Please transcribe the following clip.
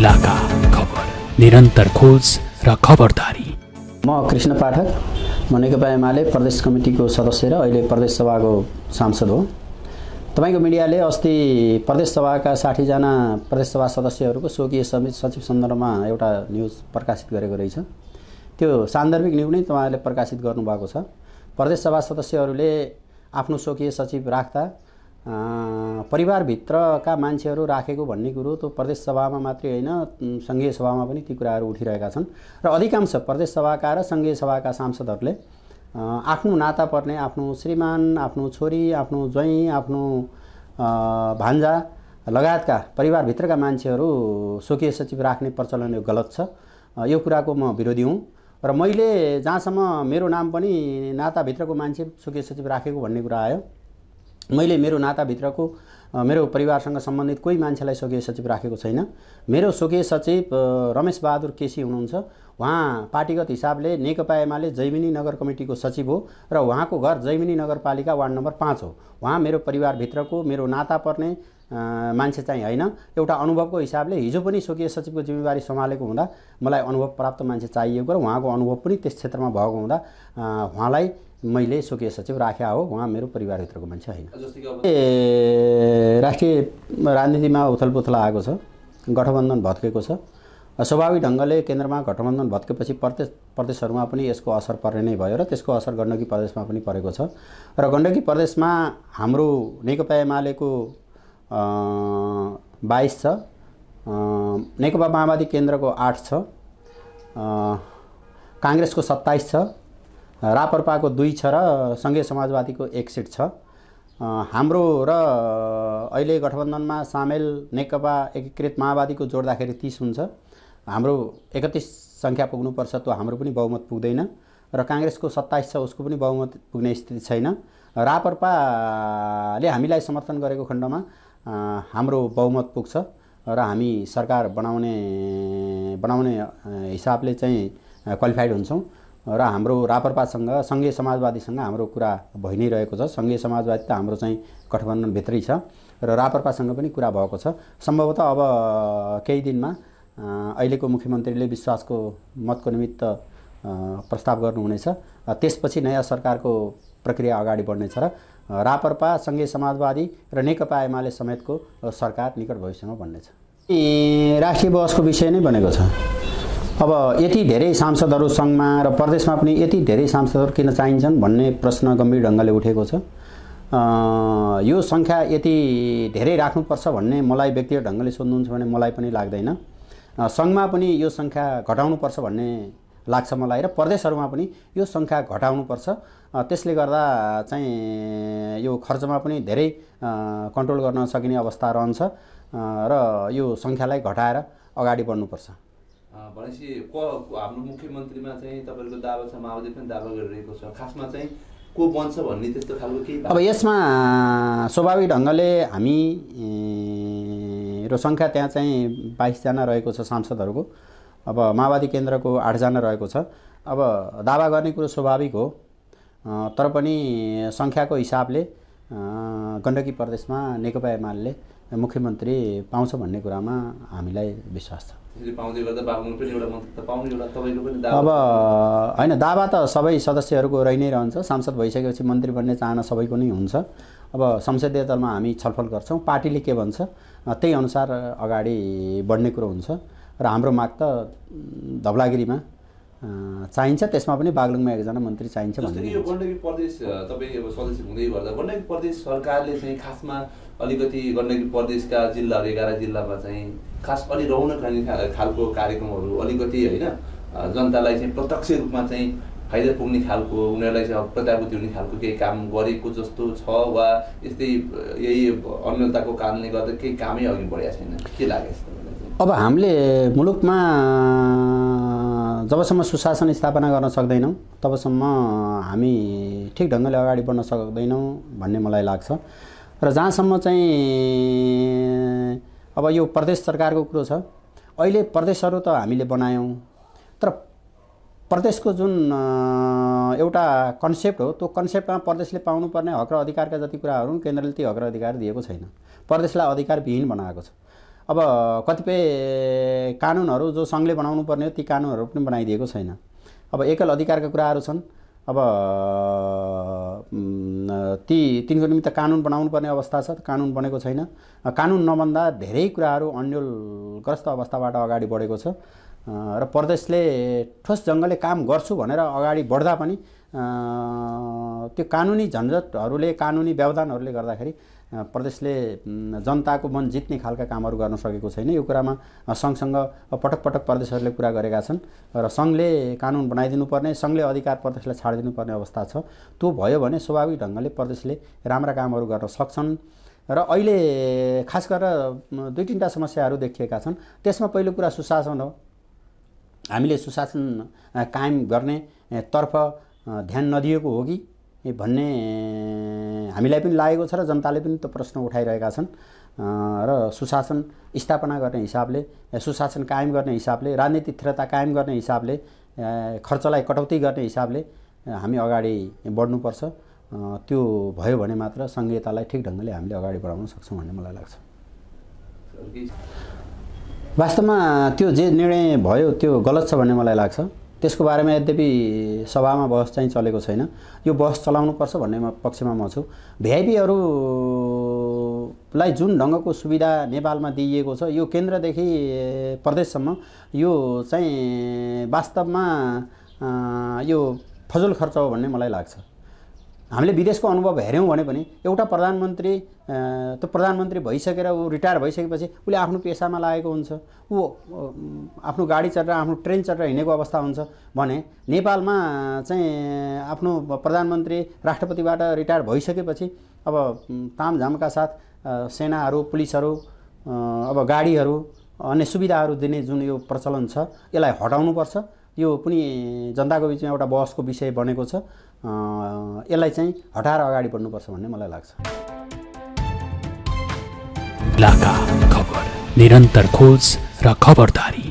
इलाका खबर निरन्तर खोज र खबरदारी म कृष्ण पाठक म नेकपा एमाले प्रदेश कमिटीको सदस्य र अहिले प्रदेश सभाको सांसद हो तपाईँको मिडियाले अस्ति प्रदेश सभाका प्रदेशसभा प्रदेश सभा सदस्यहरूको स्वकीय समिति सचिव सन्दर्भमा एउटा न्युज प्रकाशित गरेको रहेछ त्यो सान्दर्भिक न्युज नै तपाईँहरूले प्रकाशित गर्नुभएको छ प्रदेश सभा सदस्यहरूले आफ्नो स्वकीय सचिव राख्दा परिवारभित्रका मान्छेहरू राखेको भन्ने कुरो त्यो प्रदेशसभामा मात्रै होइन सङ्घीय सभामा पनि ती कुराहरू उठिरहेका छन् र अधिकांश प्रदेशसभाका र सङ्घीय सभाका सांसदहरूले आफ्नो नाता पर्ने आफ्नो श्रीमान आफ्नो छोरी आफ्नो ज्वाइँ आफ्नो भान्जा लगायतका परिवारभित्रका मान्छेहरू स्वकीय सचिव राख्ने प्रचलन यो गलत छ यो कुराको म विरोधी हुँ र मैले जहाँसम्म मेरो नाम पनि नाताभित्रको मान्छे स्वकीय सचिव राखेको भन्ने कुरा आयो मैले मेरो नाताभित्रको मेरो परिवारसँग सम्बन्धित कोही मान्छेलाई स्वकीय सचिव राखेको छैन मेरो स्वकीय सचिव रमेश बहादुर केसी हुनुहुन्छ उहाँ पार्टीगत हिसाबले नेकपा एमाले जैमिनी नगर कमिटीको सचिव हो र उहाँको घर जैमिनी नगरपालिका वार्ड नम्बर पाँच हो उहाँ मेरो परिवारभित्रको मेरो नाता पर्ने मान्छे चाहिँ होइन एउटा अनुभवको हिसाबले हिजो पनि स्वकीय सचिवको जिम्मेवारी सम्हालेको हुँदा मलाई अनुभव प्राप्त मान्छे चाहिएको र उहाँको अनुभव पनि त्यस क्षेत्रमा भएको हुँदा उहाँलाई मैले स्वकीय सचिव राख्या हो उहाँ मेरो परिवारभित्रको मान्छे होइन ए राष्ट्रिय राजनीतिमा उथलपुथल आएको छ गठबन्धन भत्केको छ स्वाभाविक ढङ्गले केन्द्रमा गठबन्धन भत्केपछि प्रदेश प्रदेशहरूमा पनि यसको असर पर्ने नै भयो र त्यसको असर गण्डकी प्रदेशमा पनि परेको छ र गण्डकी प्रदेशमा हाम्रो नेकपा एमालेको बाइस छ नेकपा माओवादी केन्द्रको आठ छ काङ्ग्रेसको सत्ताइस छ रापरपाको दुई छ र सङ्घीय समाजवादीको एक सिट छ हाम्रो र अहिले गठबन्धनमा सामेल नेकपा एकीकृत माओवादीको जोड्दाखेरि तिस हुन्छ हाम्रो एकतिस सङ्ख्या पुग्नुपर्छ त्यो हाम्रो पनि बहुमत पुग्दैन र काङ्ग्रेसको सत्ताइस छ उसको पनि बहुमत पुग्ने स्थिति छैन रापरपाले हामीलाई समर्थन गरेको खण्डमा हाम्रो बहुमत पुग्छ र हामी सरकार बनाउने बनाउने हिसाबले चाहिँ क्वालिफाइड हुन्छौँ र हाम्रो रापरपासँग सङ्घीय समाजवादीसँग हाम्रो कुरा भइ नै रहेको छ सङ्घीय समाजवादी त हाम्रो चाहिँ गठबन्धनभित्रै छ र रापरपासँग पनि कुरा भएको छ सम्भवतः अब केही दिनमा अहिलेको मुख्यमन्त्रीले विश्वासको मतको निमित्त प्रस्ताव गर्नुहुनेछ त्यसपछि नयाँ सरकारको प्रक्रिया अगाडि बढ्नेछ र रापरपा सङ्घीय समाजवादी र नेकपा एमाले समेतको सरकार निकट भविष्यमा बन्नेछ राष्ट्रिय बहसको विषय नै बनेको छ अब यति धेरै सांसदहरू सङ्घमा र प्रदेशमा पनि यति धेरै सांसदहरू किन चाहिन्छन् भन्ने प्रश्न गम्भीर ढङ्गले उठेको छ यो सङ्ख्या यति धेरै राख्नुपर्छ भन्ने मलाई व्यक्तिगत ढङ्गले सोध्नुहुन्छ भने मलाई पनि लाग्दैन सङ्घमा पनि यो सङ्ख्या घटाउनुपर्छ भन्ने लाग्छ मलाई र प्रदेशहरूमा पनि यो सङ्ख्या घटाउनुपर्छ त्यसले गर्दा चाहिँ यो खर्चमा पनि धेरै कन्ट्रोल गर्न सकिने अवस्था रहन्छ र यो सङ्ख्यालाई घटाएर अगाडि बढ्नुपर्छ भनेपछि क हाम्रो मुख्यमन्त्रीमा चाहिँ तपाईँको दावा छ माओवादी पनि दावा गरिरहेको छ खासमा चाहिँ को बन्छ भन्ने त्यस्तो खालको केही अब यसमा स्वाभाविक ढङ्गले हामी र सङ्ख्या त्यहाँ चाहिँ बाइसजना रहेको छ सांसदहरूको अब माओवादी केन्द्रको आठजना रहेको छ अब दावा गर्ने कुरो स्वाभाविक हो तर पनि सङ्ख्याको हिसाबले गण्डकी प्रदेशमा नेकपा एमाले मुख्यमन्त्री पाउँछ भन्ने कुरामा हामीलाई विश्वास छ अब होइन दावा त सबै सदस्यहरूको रहि नै रहन्छ सांसद भइसकेपछि मन्त्री बन्ने चाहना सबैको नै हुन्छ अब संसदीय दलमा हामी छलफल गर्छौँ पार्टीले के भन्छ त्यही अनुसार अगाडि बढ्ने कुरो हुन्छ र हाम्रो माग त धवलागिरीमा चाहिन्छ त्यसमा पनि बागलुङमा एकजना मन्त्री चाहिन्छ भन्ने यो गण्डकी प्रदेश तपाईँ अब सदस्य हुँदै गर्दा गण्डकी प्रदेश सरकारले चाहिँ खासमा अलिकति गण्डकी प्रदेशका जिल्लाहरू एघार जिल्लामा चाहिँ खास अलि रहन खाने खालको कार्यक्रमहरू अलिकति होइन जनतालाई चाहिँ प्रत्यक्ष रूपमा चाहिँ फाइदा पुग्ने खालको उनीहरूलाई चाहिँ प्रत्याभूति हुने खालको केही काम गरेको जस्तो छ वा यस्तै यही अन्यताको कारणले गर्दा केही कामै अघि बढेको छैन के लाग्यो अब हामीले मुलुकमा जबसम्म सुशासन स्थापना गर्न सक्दैनौँ तबसम्म हामी ठिक ढङ्गले अगाडि बढ्न सक्दैनौँ भन्ने मलाई लाग्छ र जहाँसम्म चाहिँ अब यो प्रदेश सरकारको कुरो छ अहिले प्रदेशहरू त हामीले बनायौँ तर प्रदेशको जुन एउटा कन्सेप्ट हो त्यो कन्सेप्टमा प्रदेशले पाउनुपर्ने हक र अधिकारका जति कुराहरू केन्द्रले ती हक र अधिकार दिएको छैन प्रदेशलाई अधिकारविहीन बनाएको छ अब कतिपय कानुनहरू जो सङ्घले बनाउनु पर्ने हो ती कानुनहरू पनि बनाइदिएको छैन अब एकल अधिकारका कुराहरू छन् अब ती तिनको निमित्त कानुन बनाउनु पर्ने अवस्था छ कानुन बनेको छैन कानुन नबन्दा धेरै कुराहरू अन्यलग्रस्त अवस्थाबाट अगाडि बढेको छ र प्रदेशले ठोस जङ्गले काम गर्छु भनेर अगाडि बढ्दा पनि त्यो कानुनी झन्झटहरूले कानुनी व्यवधानहरूले गर्दाखेरि प्रदेशले जनताको मन जित्ने खालका कामहरू गर्न सकेको छैन यो कुरामा सङ्घसँग पटक पटक प्रदेशहरूले कुरा गरेका छन् र सङ्घले कानुन बनाइदिनुपर्ने सङ्घले अधिकार प्रदेशलाई छाडिदिनुपर्ने अवस्था छ त्यो भयो भने स्वाभाविक ढङ्गले प्रदेशले राम्रा कामहरू गर्न सक्छन् र अहिले खास गरेर दुई तिनवटा समस्याहरू देखिएका छन् त्यसमा पहिलो कुरा सुशासन हो हामीले सुशासन कायम गर्नेतर्फ ध्यान नदिएको हो कि भन्ने हामीलाई पनि लागेको छ र जनताले पनि त्यो प्रश्न उठाइरहेका छन् र सुशासन स्थापना गर्ने हिसाबले सुशासन कायम गर्ने हिसाबले राजनीतिक स्थिरता कायम गर्ने हिसाबले खर्चलाई कटौती गर्ने हिसाबले हामी अगाडि बढ्नुपर्छ त्यो भयो भने मात्र सङ्घीयतालाई ठिक ढङ्गले हामीले अगाडि बढाउन सक्छौँ भन्ने मलाई लाग्छ वास्तवमा त्यो जे निर्णय भयो त्यो गलत छ भन्ने मलाई लाग्छ त्यसको बारेमा यद्यपि सभामा बहस चाहिँ चलेको छैन यो बहस चलाउनुपर्छ भन्ने पक्षमा म छु भिआइपीहरूलाई जुन ढङ्गको सुविधा नेपालमा दिइएको छ यो केन्द्रदेखि प्रदेशसम्म यो चाहिँ वास्तवमा यो फजुल खर्च हो भन्ने मलाई लाग्छ हामीले विदेशको अनुभव हेऱ्यौँ भने पनि एउटा प्रधानमन्त्री त्यो प्रधानमन्त्री भइसकेर ऊ रिटायर भइसकेपछि उसले आफ्नो पेसामा लागेको हुन्छ ऊ आफ्नो गाडी चढेर आफ्नो ट्रेन चढेर हिँडेको अवस्था हुन्छ भने नेपालमा चाहिँ आफ्नो प्रधानमन्त्री राष्ट्रपतिबाट रिटायर भइसकेपछि अब तामझामका साथ सेनाहरू पुलिसहरू अब गाडीहरू अन्य सुविधाहरू दिने जुन यो प्रचलन छ यसलाई हटाउनुपर्छ यो पनि जनताको बिचमा एउटा बहसको विषय बनेको छ यसलाई चाहिँ हटाएर अगाडि बढ्नुपर्छ भन्ने मलाई लाग्छ खबर निरन्तर खोज र खबरदारी